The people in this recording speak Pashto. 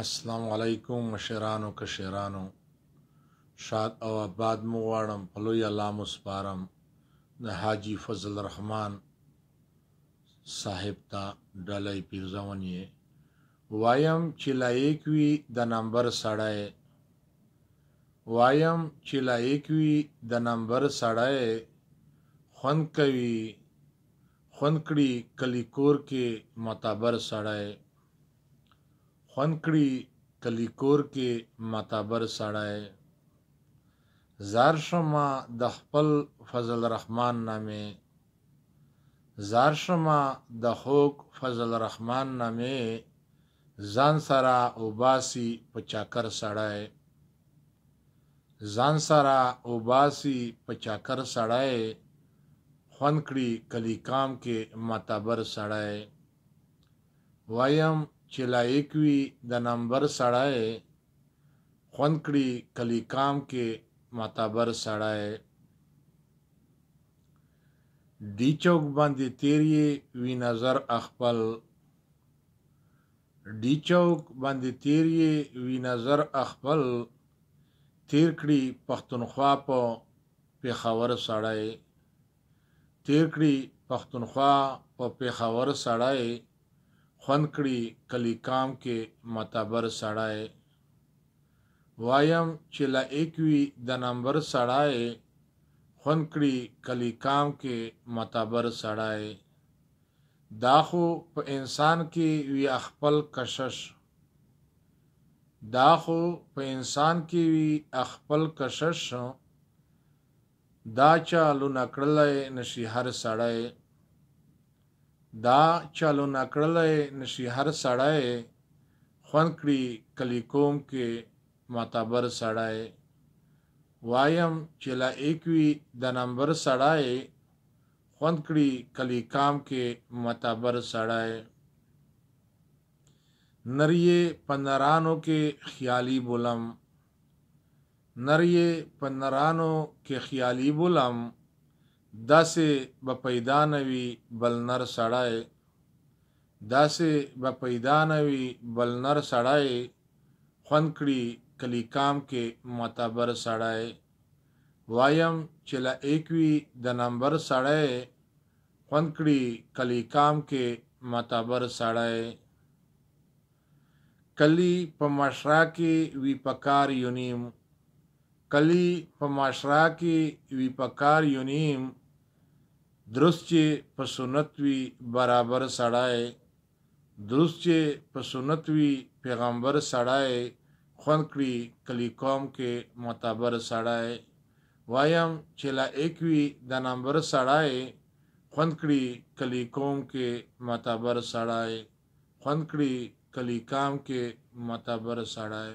السلام علیکم مشرانو کشرانو شاد او آباد مو غواړم په لوی الله مو سپارم د حاجی فضل الرحمن صاحب ته ډالۍ پیرزون یې وایم چې لایق وي د نمبر سړی وایم چې لایق وي د نمبر سړی خوند کوي خوند کړي کلی کور کې معتبر سړی خوند کړي کلیکور کې ماتبر سړی زار شما د خپل فضل رحمان نامې زار شما د خوک فضل رحمان نامې ځان سره اوباسي په چاکر سړی ځان سره اوباسي په چاکر سړی خوند کړي کلیکام کې ماتبر سړی وایم چې لایق وي د نمبر سړی خوند کړي کلی کام کې ماتابر سړی دی چوک باندې تیرې وی نظر خپل دی چوک باندې تیرې وی نظر خپل تیر کړي پښتونخوا په پیښور سړی تیر کړي پښتونخوا په پیښور سړی خوند کړي کلی کام کې متبر سړای وایم چې لا ایکوي د نمبر سړای خوند کړي کلی کام کې متبر سړای دا خو په انسان کې وی خپل کشش دا خو په انسان کې وی خپل کشش دا چا لو نکړلای نشي هر سړی دا چالو نه کړلې نشي هر سړی خوند کړي کلی کوم کې معتبر سړی وایم چې لا 21 د نمبر سړی خوند کړي کلی کام کې معتبر سړی نریه پنرانو کې خیالي بولم نریه پنرانو کې خیالي بولم داسې به پیدا نوي بل نر سړی داسې به پیدا نوي بل نر سړی خوند کړي کلی کام کې معتبر سړی وایم چې له ایکوي د نمبر سړی خوند کړي کلی کام کې معتبر سړی کلی په مشرا کې وی پکار یونیم کلی په مشرا کې وی پکار یونیم درست چې په سنت وی برابر سړای درست چې په سنت وی پیغمبر سړای خوند کړي کلی قوم کې معتبر سړای وایم چې لا 21 د نمبر سړای خوند کړي کلی قوم کې معتبر سړای خوند کړي کلی کام کې معتبر سړای